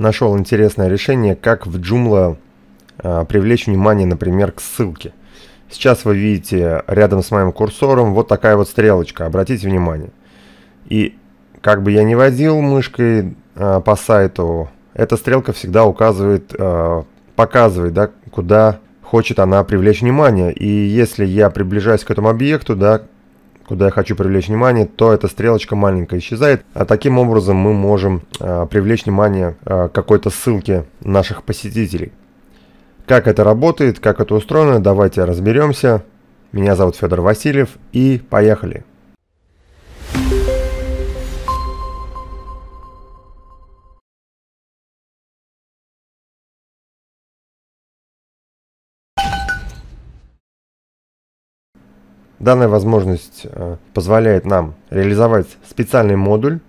нашел интересное решение, как в Joomla а, привлечь внимание, например, к ссылке. Сейчас вы видите рядом с моим курсором вот такая вот стрелочка, обратите внимание. И как бы я ни водил мышкой а, по сайту, эта стрелка всегда указывает, а, показывает, да, куда хочет она привлечь внимание. И если я приближаюсь к этому объекту, да, куда я хочу привлечь внимание, то эта стрелочка маленькая исчезает. А таким образом мы можем э, привлечь внимание э, какой-то ссылки наших посетителей. Как это работает, как это устроено, давайте разберемся. Меня зовут Федор Васильев и поехали. Данная возможность э, позволяет нам реализовать специальный модуль.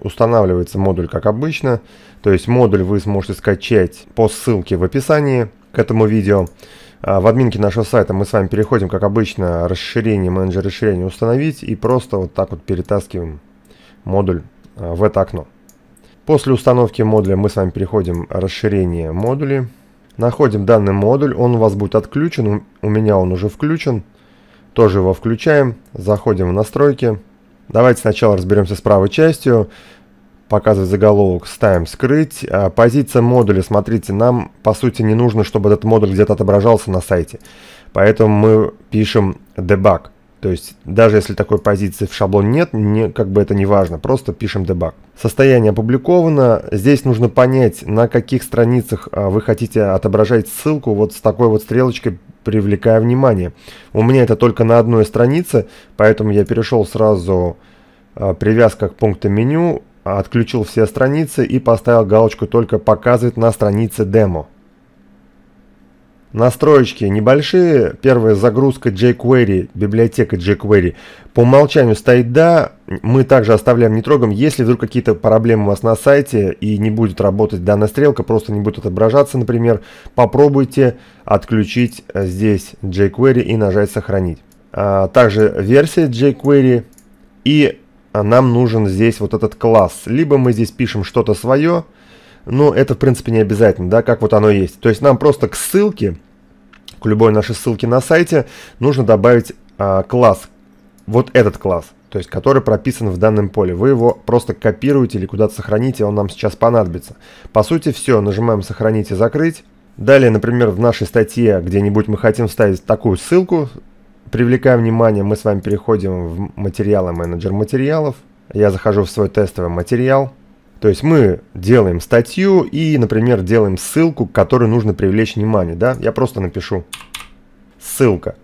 Устанавливается модуль как обычно, то есть модуль вы сможете скачать по ссылке в описании к этому видео. А, в админке нашего сайта мы с вами переходим, как обычно, расширение, менеджер расширения установить и просто вот так вот перетаскиваем модуль а, в это окно. После установки модуля мы с вами переходим расширение модули. Находим данный модуль, он у вас будет отключен, у меня он уже включен тоже его включаем, заходим в настройки. Давайте сначала разберемся с правой частью. Показывать заголовок, ставим скрыть. А, позиция модуля, смотрите, нам по сути не нужно, чтобы этот модуль где-то отображался на сайте. Поэтому мы пишем debug. То есть даже если такой позиции в шаблоне нет, не, как бы это не важно, просто пишем дебаг. Состояние опубликовано, здесь нужно понять, на каких страницах а, вы хотите отображать ссылку вот с такой вот стрелочкой, привлекая внимание. У меня это только на одной странице, поэтому я перешел сразу а, привязка к пункту меню, отключил все страницы и поставил галочку только показывать на странице демо. Настроечки небольшие. Первая загрузка jQuery, библиотека jQuery. По умолчанию стоит «да». Мы также оставляем не трогаем. Если вдруг какие-то проблемы у вас на сайте и не будет работать данная стрелка, просто не будет отображаться, например, попробуйте отключить э, здесь jQuery и нажать «Сохранить». А, также версия jQuery и а, нам нужен здесь вот этот класс. Либо мы здесь пишем что-то свое, но это в принципе не обязательно, да, как вот оно есть. То есть нам просто к ссылке к любой нашей ссылке на сайте нужно добавить а, класс, вот этот класс, то есть который прописан в данном поле. Вы его просто копируете или куда-то сохраните, он нам сейчас понадобится. По сути все, нажимаем сохранить и закрыть. Далее, например, в нашей статье где-нибудь мы хотим вставить такую ссылку, привлекая внимание, мы с вами переходим в материалы менеджер материалов. Я захожу в свой тестовый материал, то есть мы делаем статью и, например, делаем ссылку, к которой нужно привлечь внимание. Да? Я просто напишу ссылка.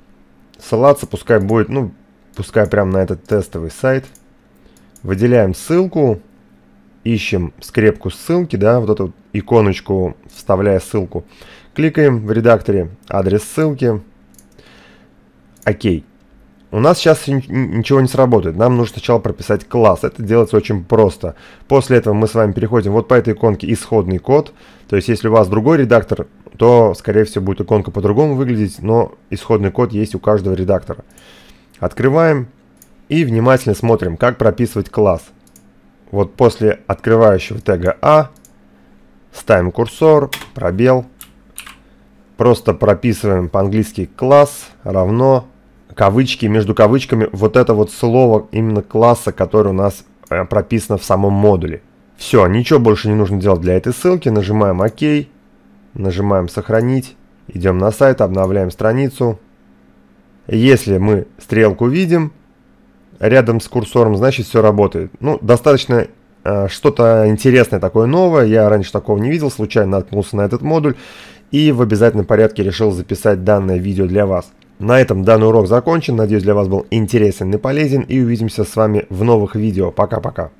Ссылаться пускай будет, ну, пускай прям на этот тестовый сайт. Выделяем ссылку, ищем скрепку ссылки, да, вот эту иконочку, вставляя ссылку. Кликаем в редакторе адрес ссылки. Окей. У нас сейчас ничего не сработает, нам нужно сначала прописать класс, это делается очень просто. После этого мы с вами переходим вот по этой иконке исходный код, то есть если у вас другой редактор, то скорее всего будет иконка по-другому выглядеть, но исходный код есть у каждого редактора. Открываем и внимательно смотрим, как прописывать класс. Вот после открывающего тега А ставим курсор, пробел, просто прописываем по-английски класс равно кавычки, между кавычками, вот это вот слово именно класса, который у нас э, прописано в самом модуле. Все, ничего больше не нужно делать для этой ссылки. Нажимаем ОК, нажимаем «Сохранить», идем на сайт, обновляем страницу. Если мы стрелку видим рядом с курсором, значит все работает. Ну, достаточно э, что-то интересное такое новое. Я раньше такого не видел, случайно наткнулся на этот модуль и в обязательном порядке решил записать данное видео для вас. На этом данный урок закончен. Надеюсь, для вас был интересен и полезен. И увидимся с вами в новых видео. Пока-пока.